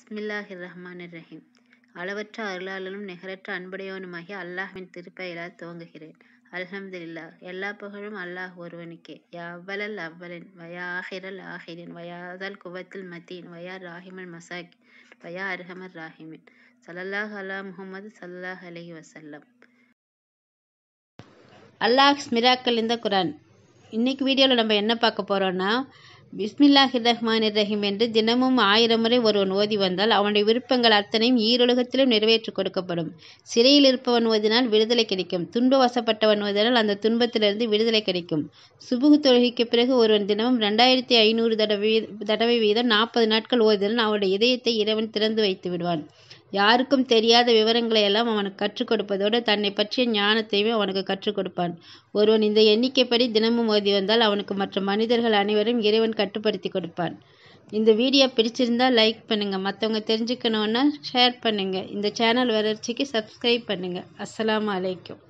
பிஸ்மில்லாஹி ரஹ்மான் ரஹீம் அளவற்ற அருளாளனும் நிகரற்ற அன்புடையவனுமாகி அல்லாஹ்வின் திருப்பெயரால் துவங்குகிறேன் அலமதுல்லா எல்லா புகழும் அல்லாஹ் ஒருவனுக்கே யவ்வலல் அவ்வலன் வயா ஆஹிரல் ஆஹிரின் வயாதல் குவத்தில் மத்தியின் வயா ராஹிமன் மசாக் வயா அர்ஹமர் ராஹிமின் சல்லாஹ் அலா முகமது சல்லாஹ் அலஹி வசல்லம் அல்லாஹ் ஸ்மிராக்கள் இந்த குரான் இன்னைக்கு வீடியோவில் நம்ம என்ன பார்க்க போகிறோன்னா பிஸ்மில்லாஹி ரஹ்மான் ரஹீம் என்று தினமும் ஆயிரம் முறை ஒருவன் ஓதி வந்தால் அவனுடைய விருப்பங்கள் அத்தனையும் ஈருலகத்திலும் நிறைவேற்றி கொடுக்கப்படும் சிறையில் இருப்பவன் ஓதினால் விடுதலை கிடைக்கும் துன்ப வசப்பட்டவன் ஓதினால் அந்த துன்பத்திலிருந்து விடுதலை கிடைக்கும் சுபுகு தொழுகைக்கு பிறகு ஒருவன் தினமும் ரெண்டாயிரத்தி ஐநூறு தடவை தடவை வீதம் நாற்பது நாட்கள் ஓதினால் அவனுடைய இதயத்தை இறைவன் திறந்து வைத்து விடுவான் யாருக்கும் தெரியாத விவரங்களை எல்லாம் அவனுக்கு கற்றுக் கொடுப்பதோடு தன்னை பற்றிய ஞானத்தையும் அவனுக்கு கற்றுக் கொடுப்பான் ஒருவன் இந்த எண்ணிக்கைப்படி தினமும் ஓதி வந்தால் அவனுக்கு மற்ற மனிதர்கள் அனைவரும் இறைவன் கட்டுப்படுத்தி கொடுப்பான் இந்த வீடியோ பிடிச்சிருந்தா லைக் பண்ணுங்கள் மற்றவங்க தெரிஞ்சுக்கணுன்னா ஷேர் பண்ணுங்கள் இந்த சேனல் வளர்ச்சிக்கு சப்ஸ்கிரைப் பண்ணுங்கள் அஸ்லாம் அலைக்கும்